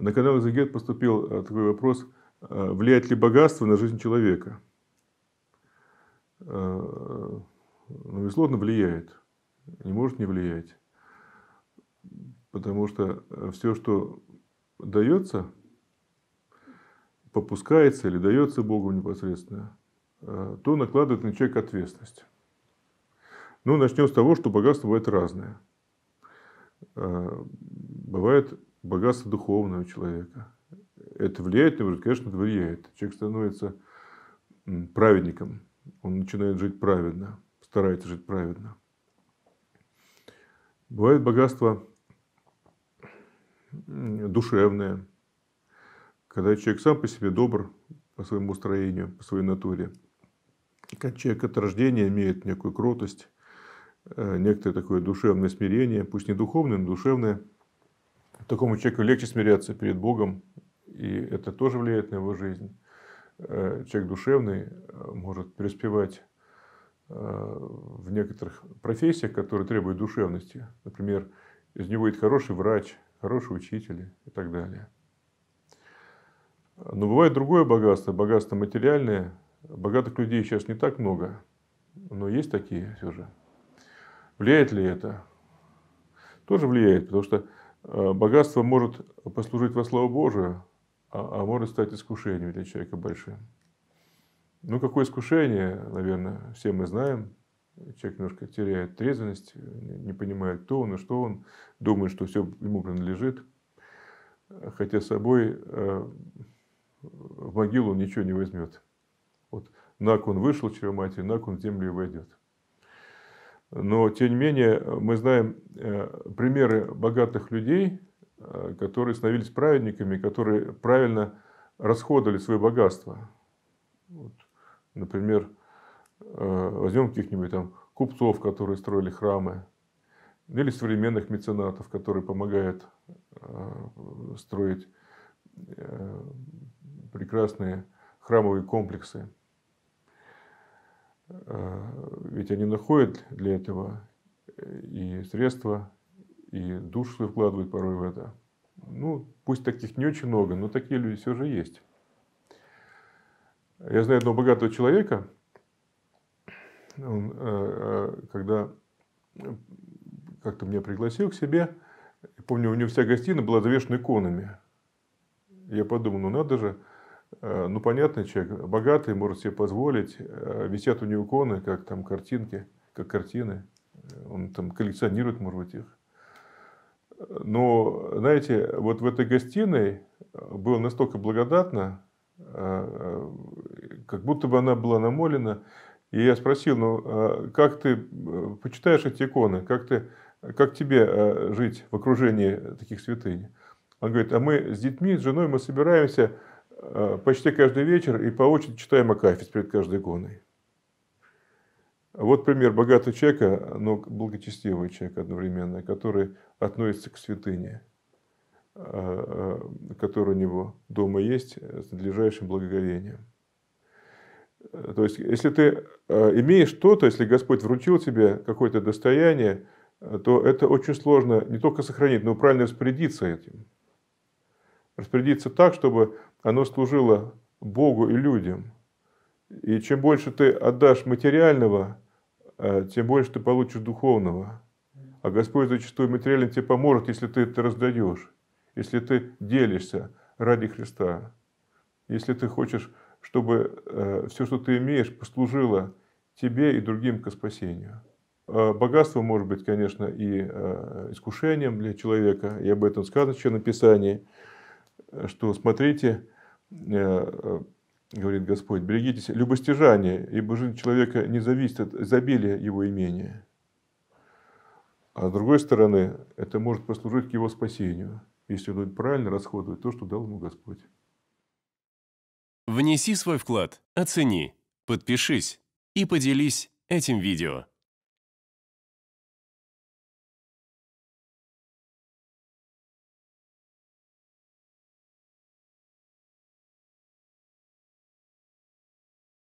На канал Изегет поступил э, такой вопрос, э, влияет ли богатство на жизнь человека? Э, ну, безусловно, влияет. Не может не влиять. Потому что все, что дается, попускается или дается Богу непосредственно, то накладывает на человека ответственность. Ну, начнем с того, что богатство бывает разное. Бывает богатство духовного человека. Это влияет на ну, него, Конечно, это влияет. Человек становится праведником. Он начинает жить праведно, старается жить праведно. Бывает богатство душевное, когда человек сам по себе добр, по своему устроению, по своей натуре. когда человек от рождения имеет некую кротость, э, некоторое такое душевное смирение, пусть не духовное, но душевное – такому человеку легче смиряться перед Богом, и это тоже влияет на его жизнь. Э, человек душевный э, может преуспевать э, в некоторых профессиях, которые требуют душевности. Например, из него будет хороший врач, хороший учитель и так далее. Но бывает другое богатство, богатство материальное. Богатых людей сейчас не так много, но есть такие все же. Влияет ли это? Тоже влияет, потому что Э, богатство может послужить во славу Божию, а, а, может стать искушением для человека большим. Ну, какое искушение, наверное, все мы знаем. Человек немножко теряет трезвенность, не понимает, кто он и что он, думает, что все ему принадлежит. Хотя с собой э, в могилу он ничего не возьмет. Вот нак он вышел через чревоматие, на кон в землю и войдет. Но, тем не менее, мы знаем э, примеры богатых людей, э, которые становились праведниками, которые правильно расходовали свое богатство. Вот, например, э, возьмем каких-нибудь там купцов, которые строили храмы, или современных меценатов, которые помогают строить прекрасные храмовые комплексы ведь они находят для этого э, и средства, и душу свою вкладывают порой в это. Ну, пусть таких не очень много, но такие люди все же есть. Я знаю одного богатого человека, он, э, э, когда как-то меня пригласил к себе, помню, у него вся гостиная была завешена иконами. Я подумал, ну надо же, Э, ну, понятно, человек богатый, может себе позволить. Э, висят у него иконы, как там картинки, как картины. Э, он там коллекционирует, может быть, их. Но, знаете, вот в этой гостиной было настолько благодатно, как будто бы она была намолена. И я спросил, ну, как ты почитаешь эти иконы, как, ты, как тебе жить в окружении таких святынь? Он говорит, а мы с детьми, с женой, мы собираемся Э, почти каждый вечер и по очереди читаем Акафист перед каждой гоной. Вот пример богатого человека, но благочестивого человека одновременно, который относится к святыне, э, э, которая у него дома есть с надлежащим благоговением. То есть, если ты имеешь что-то, если Господь вручил тебе какое-то достояние, то это очень сложно не только сохранить, но и правильно распорядиться этим. Распорядиться так, чтобы оно служило Богу и людям. И чем больше ты отдашь материального, э, тем больше ты получишь духовного. А Господь зачастую материально тебе поможет, если ты это раздаешь, если ты делишься ради Христа. Если ты хочешь, чтобы э, все, что ты имеешь, послужило тебе и другим к спасению. Э, богатство может быть, конечно, и искушением для человека, и об этом сказано в Писании что смотрите, э, э, говорит Господь, берегитесь любостяжания, ибо жизнь человека не зависит от изобилия его имения. А с другой стороны, это может послужить к его спасению, если он будет правильно расходовать то, что дал ему Господь. Внеси свой вклад, оцени, подпишись и поделись этим видео.